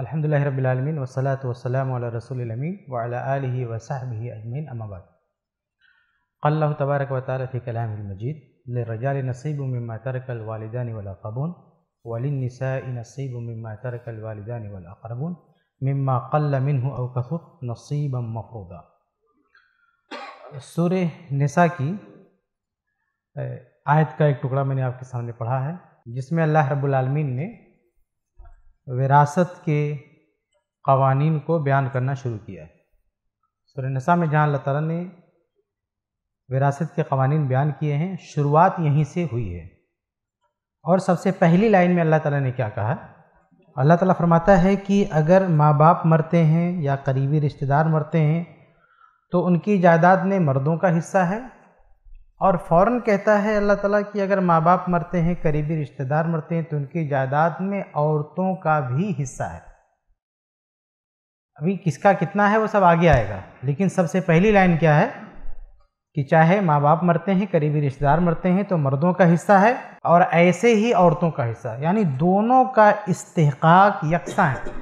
अलहमदिल्ला रबालमीन वसलात वसलाम रसोलमीन वाला वसाहबी अजमीन अमाबाद अल्लाह तबारक वाली फ़ी कलामजीद लरजाल नसीब मम्मा तरकल वालदान वलाबून वलिनसा नसीब मम्मा तरकल वालदान वलाबून मम्मा कल मिन अवकफ़ुर नसीब मफूदा सूर नसा की आयत का एक टुकड़ा मैंने आपके सामने पढ़ा है जिसमें अल्लाह रबालमीन ने विरासत के कवानीन को बयान करना शुरू किया है सुरनसा में जहाँ अल्लाह ने विरासत के कवानी बयान किए हैं शुरुआत यहीं से हुई है और सबसे पहली लाइन में अल्लाह ताला ने क्या कहा अल्लाह ताला फरमाता है कि अगर माँ बाप मरते हैं या करीबी रिश्तेदार मरते हैं तो उनकी जायदाद में मर्दों का हिस्सा है और फ़ौर कहता है अल्लाह ताला कि अगर माँ बाप मरते हैं करीबी रिश्तेदार मरते हैं तो उनकी जायदाद में औरतों का भी हिस्सा है अभी किसका कितना है वो सब आगे आएगा लेकिन सबसे पहली लाइन क्या है कि चाहे माँ बाप मरते हैं करीबी रिश्तेदार मरते हैं तो मर्दों का हिस्सा है और ऐसे ही औरतों का हिस्सा यानी दोनों का इस्तेकाक यकसा है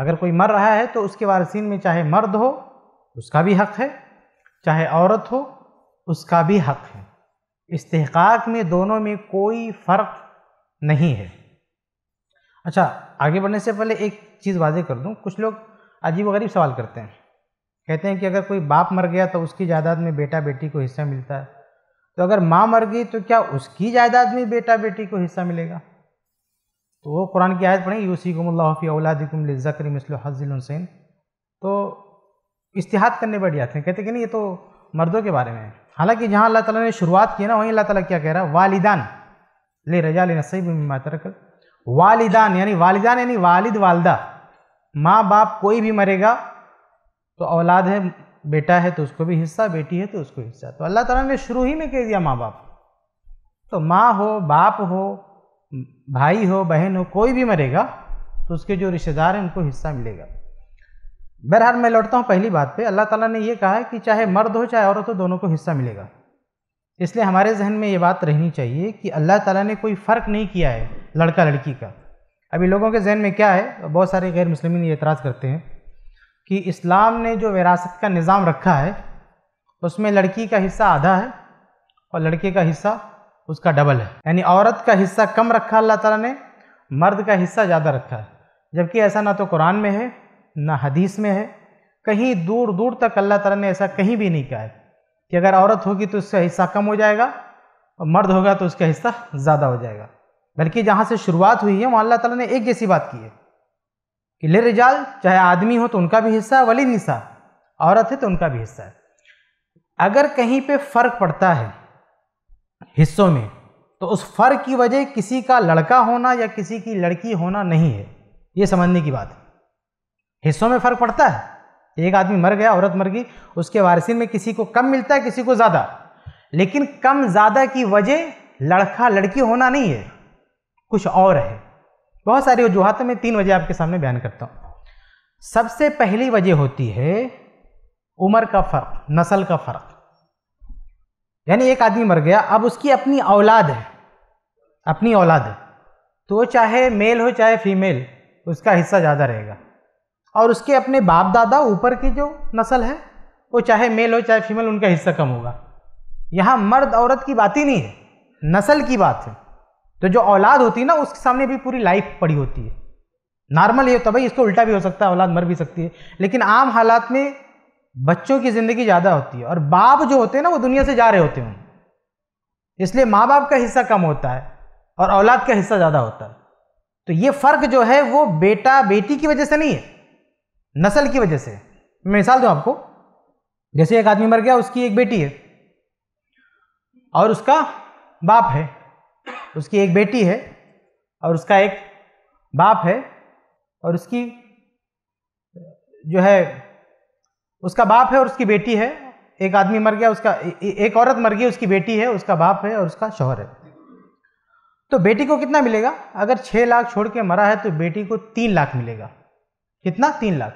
अगर कोई मर रहा है तो उसके वारसीन में चाहे मर्द हो उसका भी हक है चाहे औरत हो उसका भी हक है इस्तेकाक में दोनों में कोई फ़र्क नहीं है अच्छा आगे बढ़ने से पहले एक चीज़ वाजे कर दूँ कुछ लोग अजीब गरीब सवाल करते हैं कहते हैं कि अगर कोई बाप मर गया तो उसकी जायदाद में बेटा बेटी को हिस्सा मिलता है तो अगर माँ मर गई तो क्या उसकी जायदाद में बेटा बेटी को हिस्सा मिलेगा तो वो कुरान की आयत पढ़ें यूसी गुमल्लाफ़ी औलादिकुम ज़क्री मिसल हज़िल हुसैन तो इश्तहाद करने बढ़ जाते हैं कहते कि नहीं ये तो मर्दों के बारे में हालांकि जहाँ अल्लाह ताला ने शुरुआत की ना वहीं अल्लाह ताला क्या कह रहा है वालिदान ले रजा ले नसीब मातरक वालिदान यानी वालिदान यानी वालिद वालदा माँ बाप कोई भी मरेगा तो औलाद है बेटा है तो उसको भी हिस्सा बेटी है तो उसको हिस्सा तो अल्लाह ताला ने शुरू ही में कह दिया माँ बाप तो माँ हो बाप हो भाई हो बहन हो कोई भी मरेगा तो उसके जो रिश्तेदार हैं उनको हिस्सा मिलेगा बहरहाल मैं लौटता हूँ पहली बात पे अल्लाह ताला ने ये कहा है कि चाहे मर्द हो चाहे औरत हो दोनों को हिस्सा मिलेगा इसलिए हमारे जहन में ये बात रहनी चाहिए कि अल्लाह ताला ने कोई फ़र्क नहीं किया है लड़का लड़की का अभी लोगों के जहन में क्या है बहुत सारे गैर मुस्लिम ये एतराज़ करते हैं कि इस्लाम ने जो विरासत का निज़ाम रखा है उसमें लड़की का हिस्सा आधा है और लड़के का हिस्सा उसका डबल है यानी औरत का हिस्सा कम रखा अल्लाह ताला ने मर्द का हिस्सा ज़्यादा रखा है जबकि ऐसा ना तो कुरान में है ना हदीस में है कहीं दूर दूर तक अल्लाह ताला ने ऐसा कहीं भी नहीं कहा है कि अगर औरत होगी तो उसका हिस्सा कम हो जाएगा और मर्द होगा तो उसका हिस्सा ज़्यादा हो जाएगा बल्कि जहाँ से शुरुआत हुई है वहाँ अल्लाह ताला ने एक जैसी बात की है कि ले रिजाल चाहे आदमी हो तो उनका भी हिस्सा है वली निसा औरत है तो उनका भी हिस्सा है अगर कहीं पर फ़र्क पड़ता है हिस्सों में तो उस फ़र्क की वजह किसी का लड़का होना या किसी की लड़की होना नहीं है ये समझने की बात है हिस्सों में फ़र्क पड़ता है एक आदमी मर गया औरत मर गई उसके वारसिन में किसी को कम मिलता है किसी को ज़्यादा लेकिन कम ज़्यादा की वजह लड़का लड़की होना नहीं है कुछ और है बहुत सारी वजूहत में तीन वजह आपके सामने बयान करता हूँ सबसे पहली वजह होती है उम्र का फ़र्क नस्ल का फ़र्क यानी एक आदमी मर गया अब उसकी अपनी औलाद है अपनी औलाद है तो चाहे मेल हो चाहे फीमेल उसका हिस्सा ज़्यादा रहेगा और उसके अपने बाप दादा ऊपर की जो नस्ल है वो चाहे मेल हो चाहे फीमेल उनका हिस्सा कम होगा यहाँ मर्द औरत की बात ही नहीं है नस्ल की बात है तो जो औलाद होती है ना उसके सामने भी पूरी लाइफ पड़ी होती है नॉर्मल ये होता भाई इसको उल्टा भी हो सकता है औलाद मर भी सकती है लेकिन आम हालात में बच्चों की ज़िंदगी ज़्यादा होती है और बाप जो होते हैं ना वो दुनिया से जा रहे होते हैं इसलिए माँ बाप का हिस्सा कम होता है और औलाद का हिस्सा ज़्यादा होता है तो ये फ़र्क जो है वो बेटा बेटी की वजह से नहीं है नस्ल की वजह से मैं मिसाल दूं आपको जैसे एक आदमी मर गया उसकी एक बेटी है और उसका बाप है उसकी एक बेटी है और उसका एक बाप है और उसकी जो है उसका बाप है और उसकी बेटी है एक आदमी मर गया उसका एक औरत मर गई उसकी बेटी है उसका बाप है और उसका शोहर है तो बेटी को कितना मिलेगा अगर छः लाख छोड़ के मरा है तो बेटी को तीन लाख मिलेगा कितना तीन लाख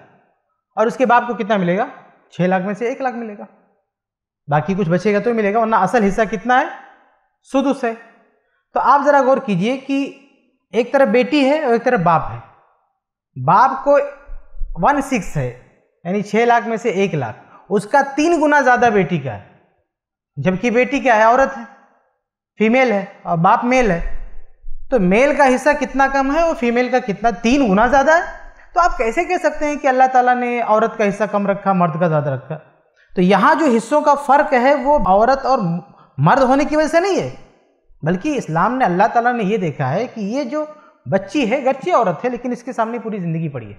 और उसके बाप को कितना मिलेगा छः लाख में से एक लाख मिलेगा बाकी कुछ बचेगा तो ही मिलेगा वरना असल हिस्सा कितना है शुद्ध उसे तो आप ज़रा गौर कीजिए कि एक तरफ बेटी है और एक तरफ बाप है बाप को वन सिक्स है यानी छः लाख में से एक लाख उसका तीन गुना ज़्यादा बेटी का है जबकि बेटी क्या है औरत है फीमेल है और बाप मेल है तो मेल का हिस्सा कितना कम है और फीमेल का कितना तीन गुना ज़्यादा है तो आप कैसे कह सकते हैं कि अल्लाह ताला ने औरत का हिस्सा कम रखा मर्द का ज़्यादा रखा तो यहाँ जो हिस्सों का फ़र्क है वो औरत और मर्द होने की वजह से नहीं है बल्कि इस्लाम ने अल्लाह ताला ने ये देखा है कि ये जो बच्ची है गच्ची औरत है लेकिन इसके सामने पूरी ज़िंदगी पड़ी है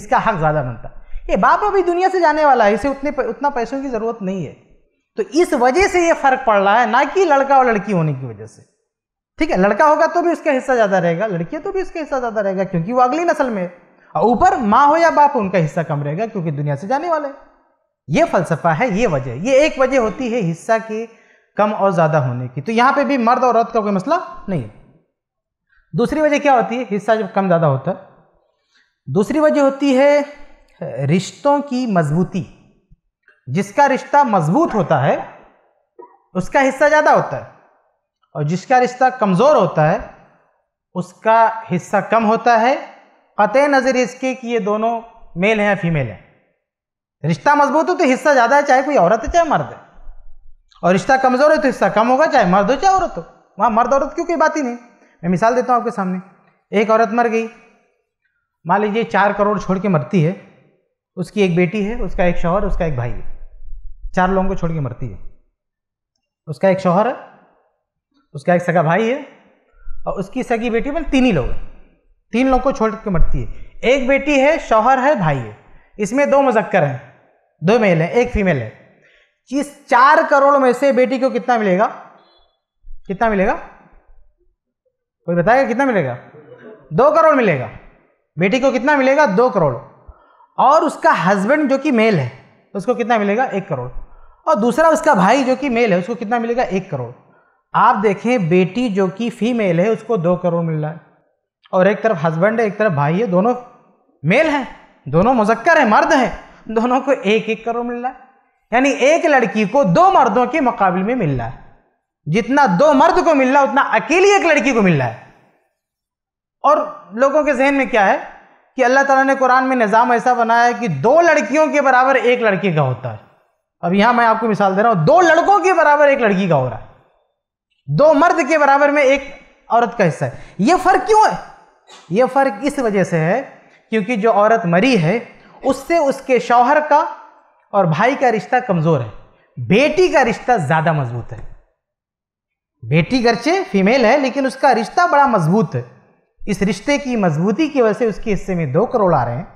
इसका हक ज़्यादा बनता ये बाप अभी दुनिया से जाने वाला है इसे उतने उतना पैसों की ज़रूरत नहीं है तो इस वजह से ये फ़र्क पड़ रहा है ना कि लड़का और लड़की होने की वजह से ठीक है लड़का होगा तो भी उसका हिस्सा ज़्यादा रहेगा लड़की तो भी उसका हिस्सा ज़्यादा रहेगा क्योंकि वो अगली नस्ल में है ऊपर माँ हो या बाप उनका हिस्सा कम रहेगा क्योंकि दुनिया से जाने वाले ये फलसफा है ये वजह ये एक वजह होती है हिस्सा की कम और ज़्यादा होने की तो यहाँ पे भी मर्द और औरत का कोई मसला नहीं है दूसरी वजह क्या होती है हिस्सा जब कम ज़्यादा होता है दूसरी वजह होती है रिश्तों की मजबूती जिसका रिश्ता मजबूत होता है उसका हिस्सा ज़्यादा होता है और जिसका रिश्ता कमज़ोर होता है उसका हिस्सा कम होता है क़त नज़र इसके कि ये दोनों मेल हैं या फीमेल हैं रिश्ता मजबूत हो तो हिस्सा ज़्यादा है चाहे कोई औरत है चाहे मर्द है और रिश्ता कमज़ोर है तो हिस्सा कम होगा चाहे मर्द हो चाहे औरत हो वहाँ मर्द औरत क्यों कोई बात ही नहीं मैं मिसाल देता हूँ आपके सामने एक औरत मर गई मान लीजिए चार करोड़ छोड़ के मरती है उसकी एक बेटी है उसका एक शौहर उसका एक भाई है चार लोगों को छोड़ के मरती है उसका एक शौहर है उसका एक सगा भाई है और उसकी सगी बेटी बल मतलब तीन ही लोग हैं तीन लोग को छोड़ के मरती है एक बेटी है शौहर है भाई है इसमें दो मुजक्कर हैं दो मेल हैं एक फीमेल है इस चार करोड़ में से बेटी को कितना मिलेगा कितना मिलेगा कोई बताएगा कितना मिलेगा दो करोड़ मिलेगा बेटी को कितना मिलेगा दो करोड़ और उसका हस्बैंड जो कि मेल है उसको कितना मिलेगा एक करोड़ और दूसरा उसका भाई जो कि मेल है उसको कितना मिलेगा एक करोड़ आप देखें बेटी जो कि फीमेल है उसको दो करोड़ मिल रहा है और एक तरफ हस्बैंड है एक तरफ भाई है दोनों मेल हैं दोनों मुजक्कर हैं मर्द हैं दोनों को एक एक करोड़ मिल रहा है यानी एक लड़की को दो मर्दों के मुकाबले में मिल रहा है जितना दो मर्द को मिल रहा है उतना अकेली एक लड़की को मिल रहा है और लोगों के जहन में क्या है कि अल्लाह ताला ने कुरान में निज़ाम ऐसा बनाया है कि दो लड़कियों के बराबर एक लड़के का होता है अब यहाँ मैं आपको मिसाल दे रहा हूँ दो लड़कों के बराबर एक लड़की का हो रहा है दो मर्द के बराबर में एक औरत का हिस्सा है ये फ़र्क क्यों है ये फ़र्क इस वजह से है क्योंकि जो औरत मरी है उससे उसके शौहर का और भाई का रिश्ता कमज़ोर है बेटी का रिश्ता ज़्यादा मजबूत है बेटी गर्चे फीमेल है लेकिन उसका रिश्ता बड़ा मजबूत है इस रिश्ते की मजबूती की वजह से उसके हिस्से में दो करोड़ आ रहे हैं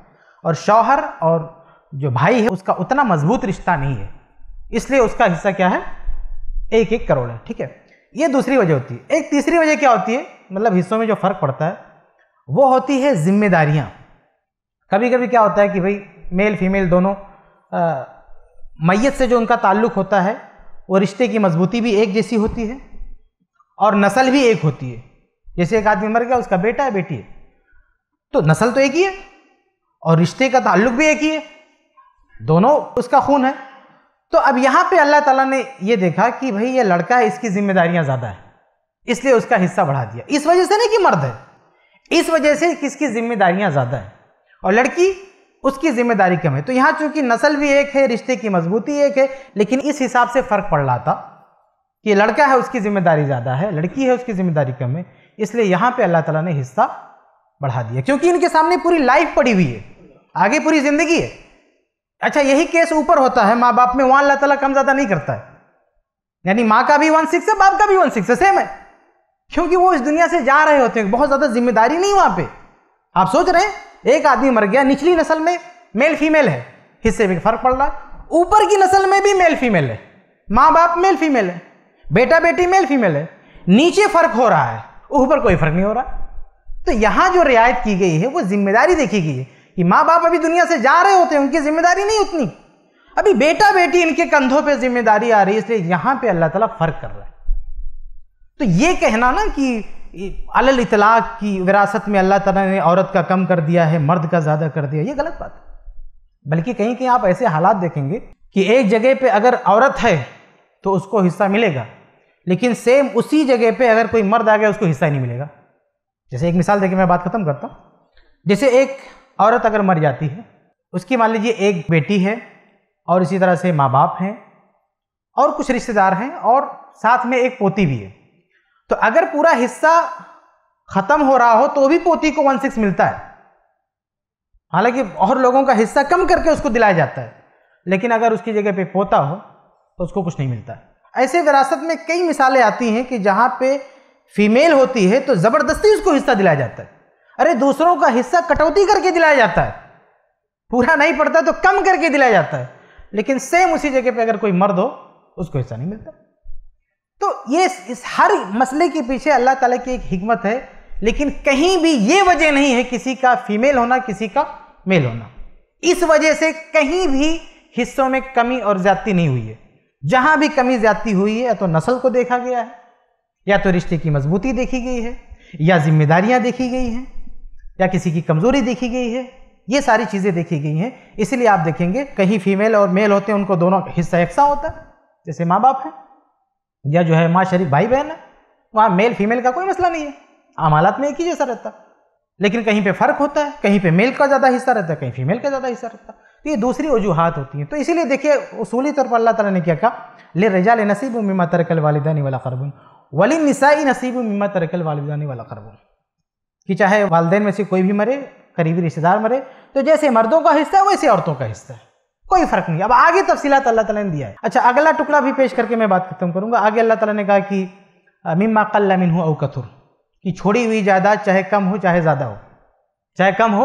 और शौहर और जो भाई है उसका उतना मजबूत रिश्ता नहीं है इसलिए उसका हिस्सा क्या है एक एक करोड़ है ठीक है ये दूसरी वजह होती है एक तीसरी वजह क्या होती है मतलब हिस्सों में जो फ़र्क पड़ता है वो होती है जिम्मेदारियाँ कभी कभी क्या होता है कि भाई मेल फीमेल दोनों मैत से जो उनका ताल्लुक़ होता है वो रिश्ते की मजबूती भी एक जैसी होती है और नस्ल भी एक होती है जैसे एक आदमी मर गया उसका बेटा है बेटी है तो नस्ल तो एक ही है और रिश्ते का ताल्लुक भी एक ही है दोनों उसका खून है तो अब यहाँ पे अल्लाह ताला ने ये देखा कि भाई ये लड़का है इसकी जिम्मेदारियाँ ज़्यादा है इसलिए उसका हिस्सा बढ़ा दिया इस वजह से नहीं कि मर्द है इस वजह से किसकी जिम्मेदारियां ज़्यादा हैं और लड़की उसकी जिम्मेदारी कम है तो यहां चूंकि नस्ल भी एक है रिश्ते की मजबूती एक है लेकिन इस हिसाब से फ़र्क पड़ रहा था कि लड़का है उसकी जिम्मेदारी ज़्यादा है लड़की है उसकी जिम्मेदारी कम है इसलिए यहां पे अल्लाह तला ने हिस्सा बढ़ा दिया क्योंकि इनके सामने पूरी लाइफ पड़ी हुई है आगे पूरी ज़िंदगी है अच्छा यही केस ऊपर होता है माँ बाप में वहां अल्लाह तला कम ज़्यादा नहीं करता है यानी माँ का भी वन सिक्स है बाप का भी वन सिक्स है सेम है क्योंकि वो इस दुनिया से जा रहे होते हैं बहुत ज़्यादा जिम्मेदारी नहीं वहाँ पे आप सोच रहे हैं एक आदमी मर गया निचली नस्ल में मेल फीमेल है हिस्से में फर्क पड़ रहा है ऊपर की नस्ल में भी मेल फीमेल है माँ बाप मेल फीमेल है बेटा बेटी मेल फीमेल है नीचे फर्क हो रहा है ऊपर कोई फर्क नहीं हो रहा तो यहाँ जो रियायत की गई है वो जिम्मेदारी देखी गई है कि माँ बाप अभी दुनिया से जा रहे होते हैं उनकी जिम्मेदारी नहीं उतनी अभी बेटा बेटी इनके कंधों पे जिम्मेदारी आ रही है इसलिए यहाँ पे अल्लाह ताला फर्क कर रहा है तो ये कहना ना कि अल इतलाक की विरासत में अल्लाह तला ने औरत का कम कर दिया है मर्द का ज़्यादा कर दिया ये गलत बात है बल्कि कहीं कहीं आप ऐसे हालात देखेंगे कि एक जगह पे अगर औरत है तो उसको हिस्सा मिलेगा लेकिन सेम उसी जगह पे अगर कोई मर्द आ गया उसको हिस्सा ही नहीं मिलेगा जैसे एक मिसाल देखिए मैं बात ख़त्म करता हूँ जैसे एक औरत अगर मर जाती है उसकी मान लीजिए एक बेटी है और इसी तरह से माँ बाप हैं और कुछ रिश्तेदार हैं और साथ में एक पोती भी है तो अगर पूरा हिस्सा खत्म हो रहा हो तो भी पोती को वन सिक्स मिलता है हालांकि और लोगों का हिस्सा कम करके उसको दिलाया जाता है लेकिन अगर उसकी जगह पे पोता हो तो उसको कुछ नहीं मिलता है ऐसे विरासत में कई मिसालें आती हैं कि जहाँ पे फीमेल होती है तो ज़बरदस्ती उसको हिस्सा दिलाया जाता है अरे दूसरों का हिस्सा कटौती करके दिलाया जाता है पूरा नहीं पड़ता तो कम करके दिलाया जाता है लेकिन सेम उसी जगह पे अगर कोई मर्द हो उसको हिस्सा नहीं मिलता तो ये इस हर मसले के पीछे अल्लाह ताला की एक हिकमत है लेकिन कहीं भी ये वजह नहीं है किसी का फीमेल होना किसी का मेल होना इस वजह से कहीं भी हिस्सों में कमी और ज़्यादती नहीं हुई है जहां भी कमी ज़्यादती हुई है या तो नस्ल को देखा गया है या तो रिश्ते की मजबूती देखी गई है या जिम्मेदारियां देखी गई हैं या किसी की कमज़ोरी देखी गई है ये सारी चीज़ें देखी गई हैं इसलिए आप देखेंगे कहीं फीमेल और मेल होते हैं उनको दोनों हिस्सा एक सा होता है जैसे माँ बाप है या जो है माँ शरीफ भाई बहन है वहाँ मेल फीमेल का कोई मसला नहीं है अमालत में एक ही जैसा रहता लेकिन कहीं पे फ़र्क होता है कहीं पे मेल का ज़्यादा हिस्सा रहता है कहीं फीमेल का ज़्यादा हिस्सा रहता है तो ये दूसरी वजूहत होती हैं तो इसीलिए देखिए उसूली तौर पर अल्लाह ताला ने क्या कहा ले रजा ले नसीब मिमा तरकल वालदानी वाला खरबून वली नसाई नसीब मिमा तरकल वालदानी वाला खरबून कि चाहे वालदेन में से कोई भी मरे करीबी रिश्तेदार मरे तो जैसे मर्दों का हिस्सा है वैसे औरतों का हिस्सा है कोई फर्क नहीं अब आगे तफसीत अल्लाह तला ने दिया है अच्छा अगला टुकड़ा भी पेश करके मैं बात खत्म करूंगा आगे अल्लाह तला ने कहा कि मिम्मा कल्ला मिन हो अवकथुर कि छोड़ी हुई जायदाद चाहे कम हो चाहे ज़्यादा हो चाहे कम हो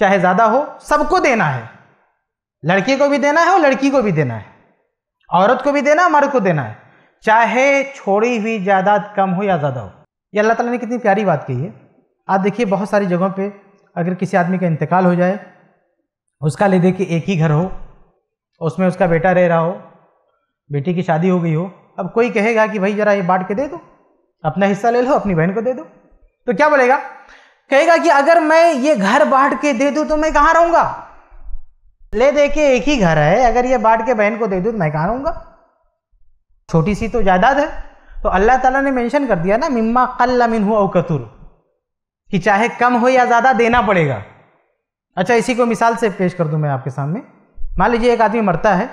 चाहे ज़्यादा हो सबको देना है लड़के को भी देना है और लड़की को भी देना है औरत को भी देना है मर्द को देना है चाहे छोड़ी हुई जायदाद कम हो या ज़्यादा हो ये अल्लाह तला ने कितनी प्यारी बात कही है आप देखिए बहुत सारी जगहों पर अगर किसी आदमी का इंतकाल हो जाए उसका ले दे कि एक ही घर हो उसमें उसका बेटा रह रहा हो बेटी की शादी हो गई हो अब कोई कहेगा कि भाई जरा ये बांट के दे दो अपना हिस्सा ले लो अपनी बहन को दे दो तो क्या बोलेगा कहेगा कि अगर मैं ये घर बांट के दे दूँ तो मैं कहाँ रहूँगा ले दे के एक ही घर है अगर ये बांट के बहन को दे दूँ तो मैं कहाँ रहूँगा छोटी सी तो जायदाद है तो अल्लाह ताला ने मेंशन कर दिया ना मिम्मा कल मिन हुआ कतुर कि चाहे कम हो या ज़्यादा देना पड़ेगा अच्छा इसी को मिसाल से पेश कर दूँ मैं आपके सामने मान लीजिए एक आदमी मरता है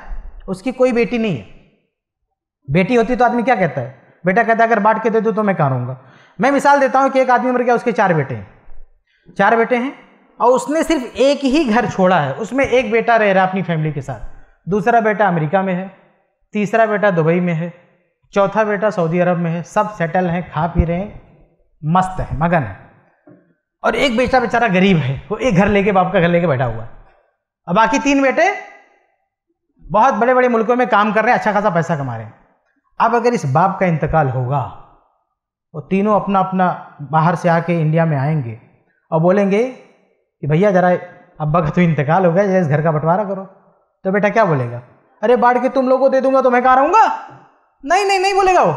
उसकी कोई बेटी नहीं है बेटी होती तो आदमी क्या कहता है बेटा कहता है अगर बांट के दे दो तो मैं कहाँ रहूँगा मैं मिसाल देता हूँ कि एक आदमी मर गया उसके चार बेटे हैं चार बेटे हैं और उसने सिर्फ एक ही घर छोड़ा है उसमें एक बेटा रह रहा है अपनी फैमिली के साथ दूसरा बेटा अमेरिका में है तीसरा बेटा दुबई में है चौथा बेटा सऊदी अरब में है सब सेटल हैं खा पी रहे हैं मस्त है मगन है और एक बेटा बेचारा गरीब है वो एक घर लेके बाप का घर लेके बैठा हुआ है और बाकी तीन बेटे बहुत बड़े बड़े मुल्कों में काम कर रहे हैं अच्छा खासा पैसा कमा रहे हैं अब अगर इस बाप का इंतकाल होगा वो तीनों अपना अपना बाहर से आके इंडिया में आएंगे और बोलेंगे कि भैया ज़रा अब्बा का तो इंतकाल हो गया जरा इस घर का बंटवारा करो तो बेटा क्या बोलेगा अरे बाढ़ के तुम लोगों को दे दूंगा तो मैं कहाँ रहूँगा नहीं नहीं नहीं बोलेगा वो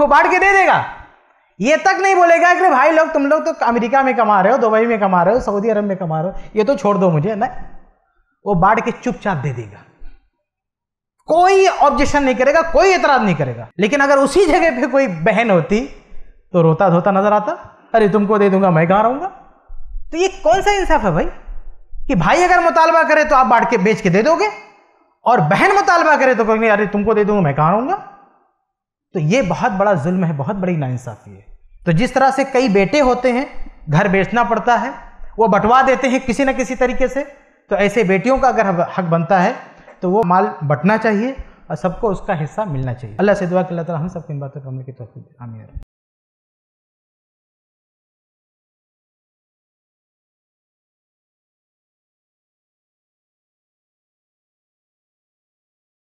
वो बाढ़ के दे देगा ये तक नहीं बोलेगा कि भाई लोग तुम लोग तो अमेरिका में कमा रहे हो दुबई में कमा रहे हो सऊदी अरब में कमा रहे हो ये तो छोड़ दो मुझे ना वो बाढ़ के चुपचाप दे देगा कोई ऑब्जेक्शन नहीं करेगा कोई एतराज नहीं करेगा लेकिन अगर उसी जगह पे कोई बहन होती तो रोता धोता नजर आता अरे तुमको दे दूंगा मैं कहाँ रहूंगा तो ये कौन सा इंसाफ है भाई कि भाई अगर मुतालबा करे तो आप बांट के बेच के दे दोगे और बहन मुतालबा करे तो कहेंगे अरे तुमको दे दूंगा मैं कहाँ रहूंगा तो ये बहुत बड़ा जुल्म है बहुत बड़ी नाइंसाफ़ी है तो जिस तरह से कई बेटे होते हैं घर बेचना पड़ता है वो बंटवा देते हैं किसी ना किसी तरीके से तो ऐसे बेटियों का अगर हक बनता है तो वो माल बटना चाहिए और सबको उसका हिस्सा मिलना चाहिए अल्लाह से दुआ के अल्लाह तला हम सबको इन बातों पर अमल की तोफ़ी आमिर